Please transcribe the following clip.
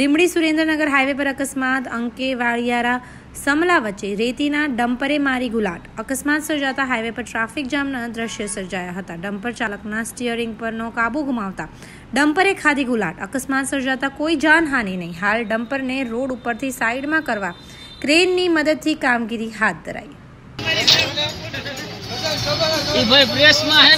Limdi Surendranagar highway પર અકસ્માત અંકે વાળિયારા સમલા વચ્ચે રેતીના ડમ્પરે મારી ગુલાટ અકસ્માત સર્જાતા હાઈવે પર ટ્રાફિક જામના દ્રશ્ય સર્જાયા હતા ડમ્પર ચાલકના સ્ટીયરિંગ પરનો કાબુ ગુમાવતા ડમ્પરે ખાધી ગુલાટ અકસ્માત સર્જાતા કોઈ જાનહાનિ નહીં હાલ ડમ્પરને રોડ ઉપરથી સાઈડમાં કરવા ક્રેનની મદદથી કામગીરી હાથ ધરાઈ એ ભાઈ પ્રેસમાં